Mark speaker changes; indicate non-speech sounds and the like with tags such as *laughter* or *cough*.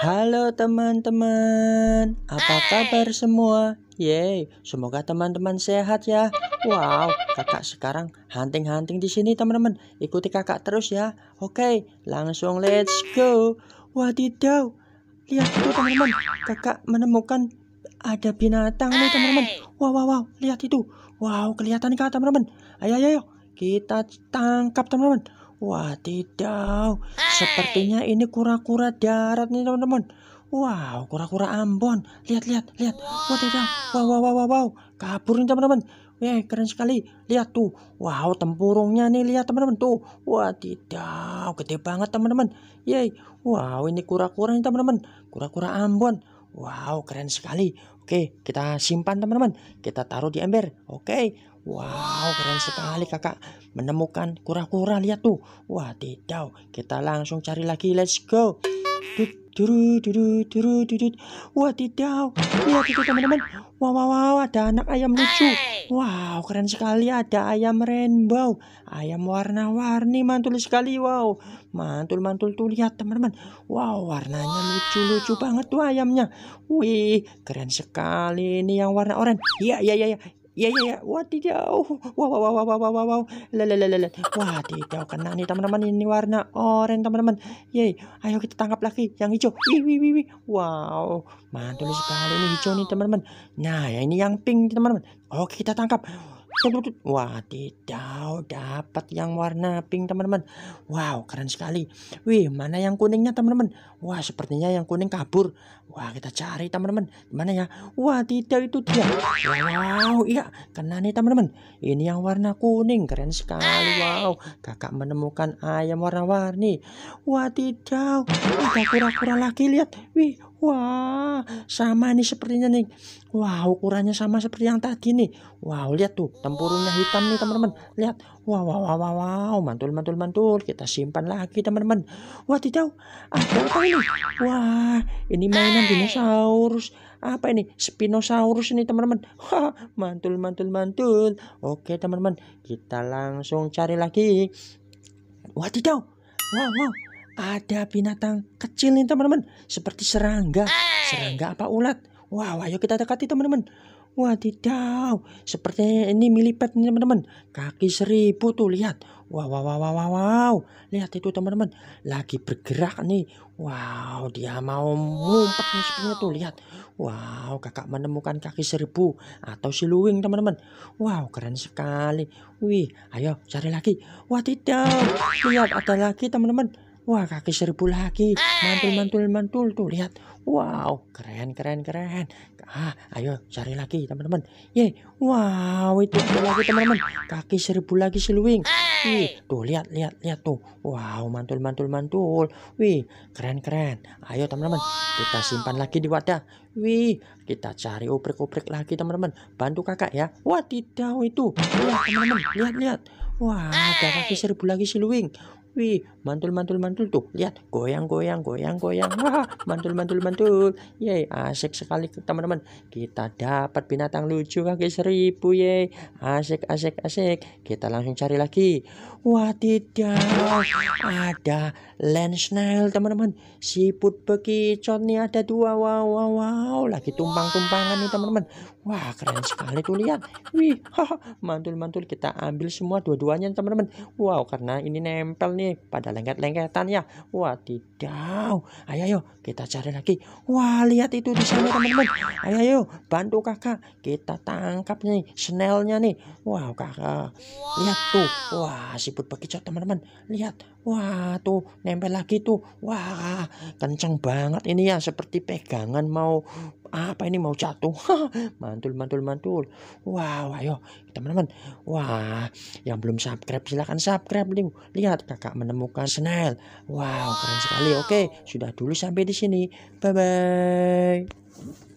Speaker 1: Halo teman-teman, apa kabar semua? Yeay, semoga teman-teman sehat ya. Wow, kakak sekarang hunting-hunting di sini teman-teman. Ikuti kakak terus ya. Oke, langsung let's go. Wadidaw, lihat itu teman-teman. Kakak menemukan ada binatang nih teman-teman. Wow, wow, wow, lihat itu. Wow, kelihatan kak teman-teman. Ayo, ayo, ayo. Kita tangkap teman-teman. Wah tidak, sepertinya ini kura-kura darat nih teman-teman. Wow, kura-kura Ambon. Lihat, lihat, lihat. Wah tidak, wow, wow, wow, wow, wow. kabur nih teman-teman. -teman. keren sekali. Lihat tuh. Wow, tempurungnya nih. Lihat teman-teman tuh. Wah, tidak. Gede banget teman-teman. Yeay. Wow, ini kura-kura nih teman-teman. Kura-kura Ambon. Wow, keren sekali. Oke, kita simpan teman-teman. Kita taruh di ember. Oke. Wow, keren sekali kakak. Menemukan kura-kura, lihat tuh. Wah, tidak. Kita langsung cari lagi. Let's go. Dut, Duru, duru, duru, duru. tidak Lihat itu teman-teman. Wow, wow, wow. Ada anak ayam lucu. Wow, keren sekali. Ada ayam rainbow. Ayam warna-warni. Mantul sekali. Wow. Mantul, mantul tuh. Lihat teman-teman. Wow, warnanya lucu-lucu banget tuh ayamnya. Wih, keren sekali. Ini yang warna oranye. Iya, iya, iya. iya. Iya iya iya. Wadidaw. Wow wow wow wow wow wow wow. wah Wadidaw kena nih teman-teman ini warna oranye teman-teman. Yey, ayo kita tangkap lagi yang hijau. Wih wih wih. Wow. Mantul sekali ini hijau nih teman-teman. Nah, ya ini yang pink teman-teman. Oke, kita tangkap. Wah, tidak dapat yang warna pink, teman-teman. Wow, keren sekali. Wih, mana yang kuningnya, teman-teman? Wah, sepertinya yang kuning kabur. Wah, kita cari, teman-teman. Mana ya? Wah, tidak itu dia. Wow, iya, kena nih, teman-teman. Ini yang warna kuning, keren sekali. Wow, kakak menemukan ayam warna-warni. Wah, tidak. Kita kura-kura lagi lihat. Wih, Wah, sama nih sepertinya nih. Wah, ukurannya sama seperti yang tadi nih. Wow, lihat tuh, tempurungnya hitam nih teman-teman. Lihat, wow, wow, wow, wow, wow, mantul, mantul, mantul. Kita simpan lagi teman-teman. Wah, tidak, ada apa ini? Wah, ini mainan dinosaurus. Apa ini? Spinosaurus ini teman-teman. mantul, mantul, mantul. Oke teman-teman, kita langsung cari lagi. Wah, tidak. Wow, wow ada binatang kecil nih teman-teman seperti serangga serangga apa ulat wow ayo kita dekati teman-teman Wadidaw, sepertinya ini milipet nih teman-teman. Kaki seribu tuh lihat. Wow, wow, wow, wow, wow. Lihat itu teman-teman. Lagi bergerak nih. Wow, dia mau ngumpet nih sepertinya tuh lihat. Wow, kakak menemukan kaki seribu atau siluing teman-teman. Wow, keren sekali. Wih, ayo cari lagi. Wadidaw, lihat ada lagi teman-teman Wah kaki seribu lagi. Mantul mantul mantul tuh lihat. Wow keren keren keren. Ah ayo cari lagi teman-teman. Ye wow itu lagi teman-teman. Kaki seribu lagi seluing. Wih tuh lihat lihat lihat tuh. Wow mantul mantul mantul. Wih keren keren. Ayo teman-teman kita simpan lagi di wadah. Wih kita cari oprek-oprek lagi teman-teman. Bantu kakak ya. Wah tidak itu. Lihat teman-teman lihat lihat. Wah, ada kaki seribu lagi si Luwing. Wih, mantul mantul mantul tuh. Lihat, goyang goyang goyang goyang. Wah, mantul mantul mantul. Yey, asik sekali teman-teman. Kita dapat binatang lucu kaki seribu yey. Asik asik asik. Kita langsung cari lagi. Wah, tidak. Ada land snail teman-teman. Siput bekicot nih ada dua. Wow wow wow. Lagi tumpang-tumpangan nih teman-teman. Wah, keren sekali tuh lihat. Wih, *laughs* mantul mantul kita ambil semua dua-dua keduanya teman-teman wow karena ini nempel nih pada lengket-lengketan ya wah tidak ayo ayo kita cari lagi wah lihat itu di sana teman-teman ayo ayo bantu kakak kita tangkap nih snailnya nih wow kakak lihat tuh wah siput bekicot teman-teman lihat Wah, tuh nempel lagi tuh. Wah, kenceng banget ini ya seperti pegangan mau apa ini mau jatuh. *laughs* mantul, mantul, mantul. Wah ayo teman-teman. Wah, yang belum subscribe silahkan subscribe nih. Lihat kakak menemukan snail. Wow, keren sekali. Oke, sudah dulu sampai di sini. Bye bye.